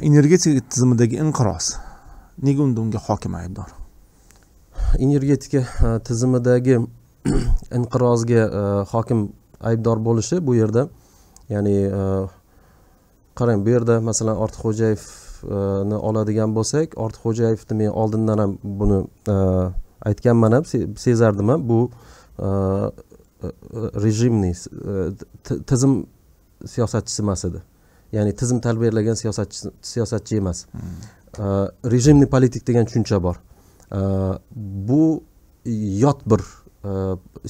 energetika tizimidagi inqiroz nega unda unga hokim aybdor energetika e, tizimidagi inqirozga e, hokim aybdor bo'lishi bu yerda ya'ni e, qarang bu yerda masalan ortiqxo'jayevni oladigan bo'lsak ortiqxo'jayevni men oldindan ham buni aytganman ham sezardim ham bu rejimniy tizim siyosatchisi emas edi ya'ni tizim tarbiyalagan siyosatchi siyosatchi emas hmm. rejimni politik degan tushuncha bor bu yot bir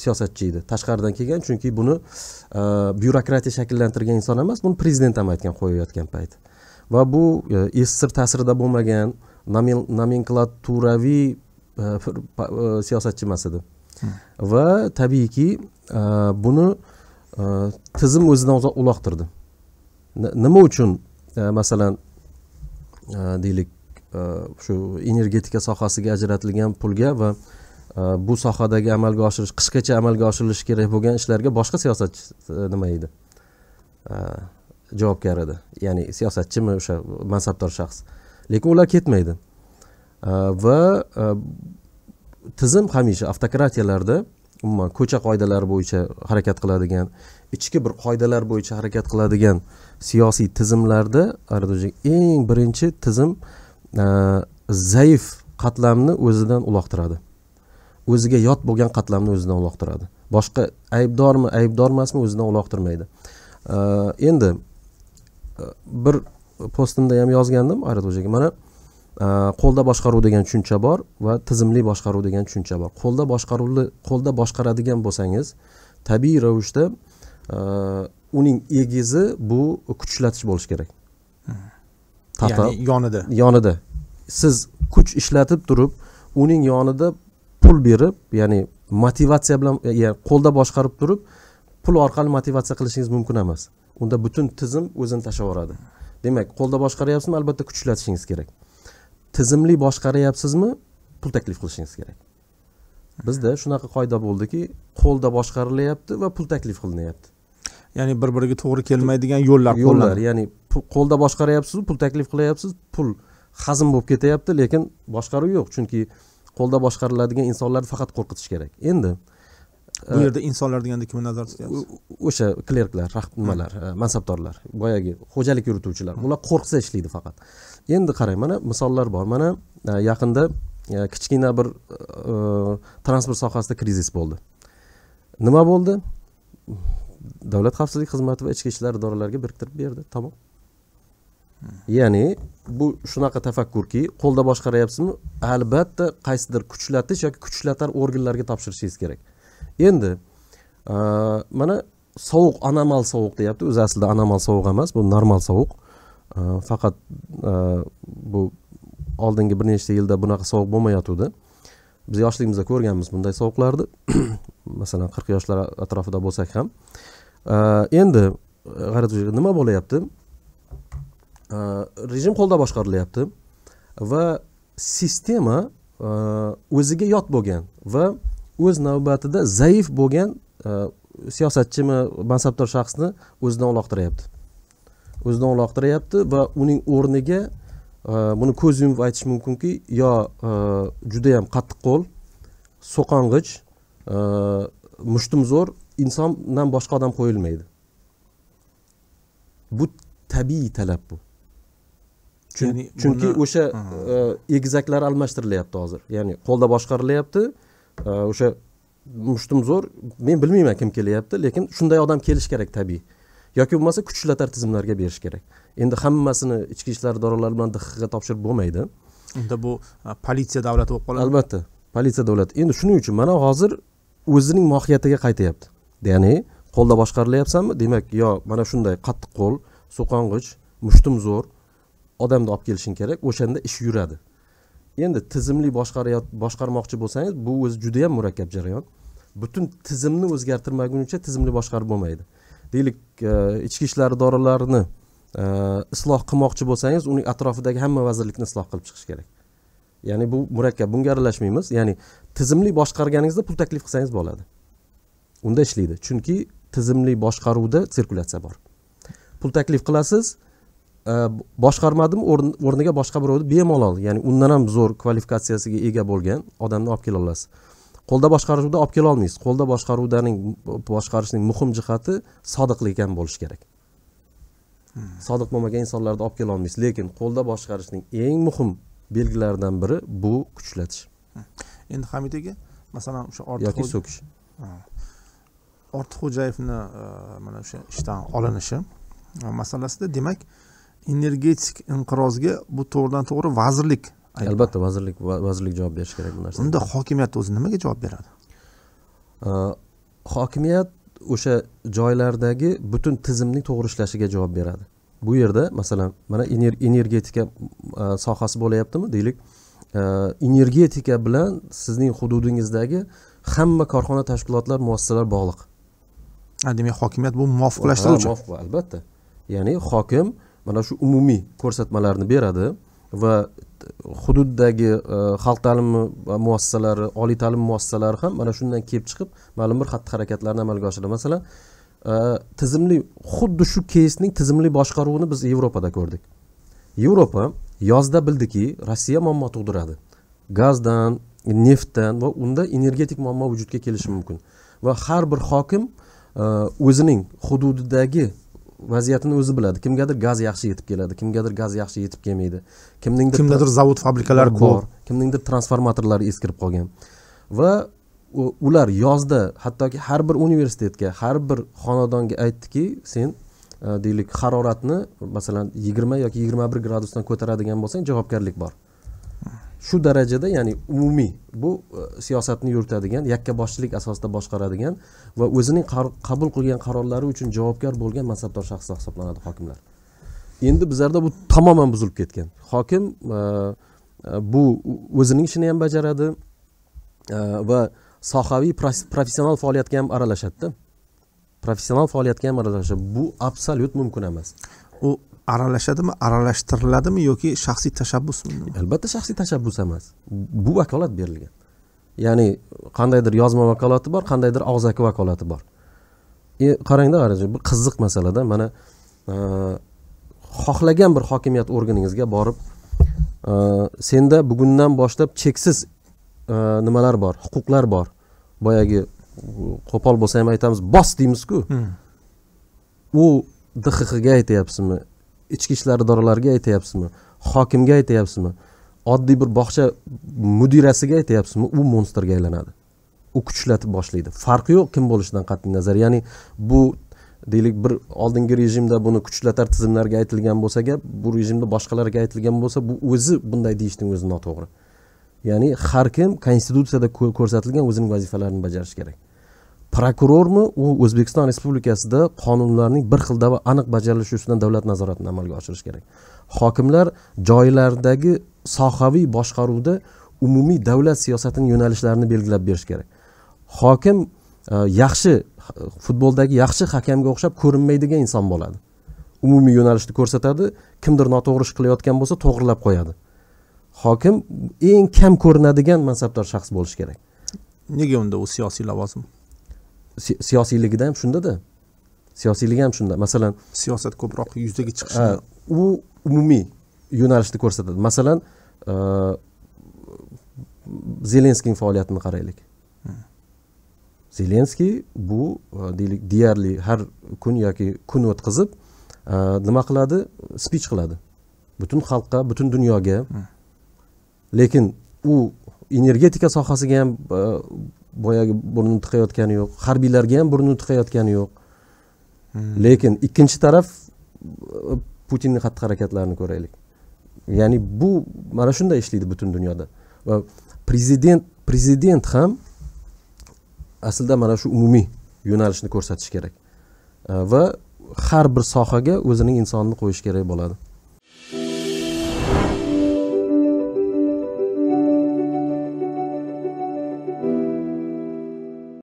siyosatchi edi tashqaridan kelgan chunki buni byurokratiya shakllantirgan inson emas buni prezident ham aytgan qo'yayotgan payt va bu sssr ta'sirida bo'lmagan nomenklaturaviy siyosatchi emas edi hmm. va tabiiyki buni tizim o'zidan uzoq uloqtirdi nima uchun e, masalan e, deylik e, shu energetika sohasiga ajratilgan pulga va bu sohadagi amalga oshirish qishgacha amalga oshirilishi kerak bo'lgan ishlarga boshqa siyosatchi nima edi javobgar edi ya'ni siyosatchimi o'sha mansabdor shaxs lekin ular ketmaydi va tizim hamisha avtokratiyalarda umuman ko'cha qoidalari bo'yicha harakat qiladigan ichki bir qoidalar bo'yicha harakat qiladigan siyosiy tizimlarda eng birinchi tizim e, zaif qatlamni o'zidan uloqtiradi o'ziga yot bo'lgan qatlamni o'zidan uloqtiradi boshqa aybdormi aybdor emasmi o'zidan uloqtirmaydi e, endi e, bir postimda ham yozgandim aradojga mana qo'lda boshqaruv degan tushuncha bor va tizimli boshqaruv degan tushuncha bor qo'lda boshqaruvni qo'lda boshqaradigan bo'lsangiz tabiiy ravishda uning egizi bu kuchlatish bo'lishi kerak ya'ni yonida yonida siz kuch ishlatib turib uning yonida pul berib ya'ni motivatsiya bilan qo'lda boshqarib turib pul orqali motivatsiya qilishingiz mumkin emas unda butun tizim o'zini tashlab yuboradi demak qo'lda boshqaryapsizmi albatta kuchlatishingiz kerak tizimli boshqaryapsizmi pul taklif qilishingiz kerak bizda hmm. shunaqa qoida bo'ldiki qo'lda boshqarilyapti va pul taklif qilinyapti ya'ni bir biriga to'g'ri kelmaydigan yo'llar yo'llar ya'ni qo'lda boshqaryapsizu pul taklif qilyapsiz pul hazm bo'lib ketyapti lekin boshqaruv yo'q chunki qo'lda boshqariladigan insonlarni faqat qo'rqitish kerak endi bu yerda insonlar deganda kimni nazarda tutyapsiz o'sha klerklar nimalar hmm. e, mansabdorlar boyagi xo'jalik yurituvchilar ular qo'rqsa ishlaydi faqat endi qarang mana misollar bor mana e, yaqinda e, kichkina bir transport sohasida krizis bo'ldi nima bo'ldi davlat xavfsizlik xizmati va ichki ishlar idoralariga biriktirib berdi tamom hmm. ya'ni bu shunaqa tafakkurki qo'lda boshqaryapsizmi albatta qaysidir kuchlatish yoki kuchlatar organlarga topshirishingiz kerak endi e, mana sovuq anomal sovuq deyapti o'zi aslida anomal sovuq emas bu normal sovuq e, faqat e, bu oldingi bir nechta yilda bunaqa sovuq bo'lmayotgandi biz yoshligimizda ko'rganmiz bunday sovuqlarni masalan qirq yoshlar atrofida bo'lsak ham endi nima bo'lyapti rejim qo'lda boshqarilyapti va sistema o'ziga yot bo'lgan va o'z navbatida zaif bo'lgan e, siyosatchimi mansabdor shaxsni o'zidan uloqtiryapti o'zidan uloqtiryapti va uning o'rniga e, buni ko'z yumib aytish mumkinki yo e, judayam qattiqqo'l so'qong'ich zo'r insondan boshqa odam qo'yilmaydi bu tabiiy talab bu chunki o'sha egizaklar almashtirilyapti hozir ya'ni qo'lda boshqarilyapti o'sha э, mushtumzo'r men bilmayman kim kelyapti lekin shunday odam kelishi kerak tabiiy yoki bo'lmasa kuchlatar tizimlarga berish kerak endi hammasini ichki ishlar idoralari bilan dxga topshirib bo'lmaydi unda bu e, politsiya davlati bo'lib qoladi albatta politsiya davlati endi shuning uchun mana hozir o'zining mohiyatiga qaytyapti ya'ni qo'lda boshqarilyapsanmi demak yo mana shunday qattiq qo'l so'qong'ich mushtumzo'r odamni olib kelishing kerak o'shanda ish yuradi endi tizimli boshqarayot boshqarmoqchi bo'lsangiz bu o'zi juda yam murakkab jarayon butun tizimni o'zgartirmaguncha tizimli boshqarib bo'lmaydi deylik e, ichki ishlar idoralarini e, isloh qilmoqchi bo'lsangiz uning atrofidagi hamma vazirlikni isloh qilib chiqish kerak ya'ni bu murakkab bunga aralashmaymiz ya'ni tizimli boshqarganingizda pul taklif qilsangiz bo'ladi unda ishlaydi chunki tizimli boshqaruvda sirkulyatsiya bor pul taklif qilasiz E, boshqarmadimi o'rniga boshqa birovni bemalol ya'ni undan ham zo'r kvalifikatsiyasiga ega bo'lgan odamni olib kela olasiz qo'lda boshqaruvda olib kela olmaysiz qo'lda boshqaruvdaning boshqarishning muhim jihati ham bo'lishi kerak hmm. sodiq bo'lmagan insonlarni olib kela olmaysiz lekin qo'lda boshqarishning eng muhim belgilaridan biri bu kuchlatish hmm. endi hamid aka masalan o'sha ortiq yoki so'kish ortiqxo'jayevni e, mana o'sha ishdan olinishi e, masalasida demak energetik inqirozga bu to'g'ridan to'g'ri vazirlik albatta vazirlik vazirlik javob berishi kerak bu narsaga unda hokimiyat o'zi nimaga javob beradi hokimiyat o'sha joylardagi butun tizimning to'g'ri ishlashiga javob beradi bu yerda masalan mana energetika sohasi bo'lyaptimi deylik energetika bilan sizning hududingizdagi hamma korxona tashkilotlar muassasalar bog'liq demak hokimiyat bu muvofiqlashtiruvchi albatta ya'ni hokim mana shu umumiy ko'rsatmalarni beradi va hududdagi e, xalq ta'limi muassasalari oliy ta'lim muassasalari ham mana shundan kelib chiqib ma'lum bir xatti harakatlarni amalga oshiradi masalan e, tizimli xuddi shu keysning tizimli boshqaruvini biz yevropada ko'rdik yevropa yozda bildiki rossiya muammo tug'diradi gazdan neftdan va unda energetik muammo vujudga kelishi mumkin va har bir hokim e, o'zining hududidagi vaziyatini o'zi biladi kimgadir gaz yaxshi yetib keladi kimgadir gaz yaxshi yetib kelmaydi kimningdir kimdadir zavod fabrikalari ko'p kimningdir transformatorlari eskirib qolgan va ular yozda hattoki har bir universitetga har bir xonadonga aytdiki sen e, deylik haroratni masalan yigirma yoki yigirma bir gradusdan ko'taradigan bo'lsang javobgarlik bor shu darajada ya'ni umumiy bu e, siyosatni yuritadigan yakkaboshchilik asosida boshqaradigan va o'zining qabul qilgan qarorlari uchun javobgar bo'lgan mansabdor shaxslar hisoblanadi hokimlar endi bizlarda bu tamoman buzilib ketgan hokim e, e, bu o'zining ishini ham bajaradi va sohaviy professional faoliyatga ham aralashadida professional faoliyatga ham aralashadi bu absolyut mumkin emas u aralashadimi aralashtiriladimi yoki shaxsiy tashabbusmi albatta shaxsiy tashabbus emas bu vakolat berilgan ya'ni qandaydir yozma vakolati bor qandaydir og'zaki vakolati bor e, qarangda bir qiziq masalada mana e, xohlagan bir hokimiyat organingizga borib e, senda bugundan boshlab cheksiz e, nimalar bor huquqlar bor boyagi qo'pol bo'lsa ham aytamiz bos deymizku hmm. u dxga aytyapsizmi ichki ishlar idoralariga aytyapsizmi hokimga aytyapsizmi oddiy bir bog'cha mudirasiga aytyapsizmi u monstrga aylanadi u kuchlatib boshlaydi farqi yo'q kim bo'lishidan qat'iy nazar ya'ni bu deylik bir oldingi rejimda buni kuchlatar tizimlarga aytilgan bo'lsa gap bu rejimda boshqalarga aytilgan bo'lsa bu o'zi bunday deyishning o'zi noto'g'ri ya'ni har kim konstitutsiyada ko'rsatilgan o'zining vazifalarini bajarishi kerak prokurormi u o'zbekiston respublikasida qonunlarning bir xilda va aniq bajarilishi ustidan davlat nazoratini amalga oshirish kerak hokimlar joylardagi sohaviy boshqaruvda umumiy davlat siyosatini yo'nalishlarini belgilab berish kerak hokim e, yaxshi futboldagi yaxshi hakamga o'xshab ko'rinmaydigan inson bo'ladi umumiy yo'nalishni ko'rsatadi kimdir noto'g'ri ish qilayotgan bo'lsa to'g'irlab qo'yadi hokim eng kam ko'rinadigan mansabdor shaxs bo'lishi kerak nega unda u siyosiy lavozim siyosiyligida ham shundada siyosiyligi ham shunda masalan siyosat ko'proq yuzaga chiqishi u umumiy yo'nalishni ko'rsatadi masalan e, zelenskiy faoliyatini qaraylik hmm. zelenskiy bu e, deylik deyarli har kun yoki kun o'tkazib e, nima qiladi spich qiladi butun xalqqa butun dunyoga hmm. lekin u energetika sohasiga ham boyagi burnini tiqayotgani yo'q harbiylarga ham burnini tiqayotgani yo'q hmm. lekin ikkinchi taraf e, putinni xatti harakatlarini ko'raylik ya'ni bu mana shunday ishlaydi butun dunyoda va prezident prezident ham aslida mana shu umumiy yo'nalishni ko'rsatish kerak e, va har bir sohaga o'zining insonini qo'yish kerak bo'ladi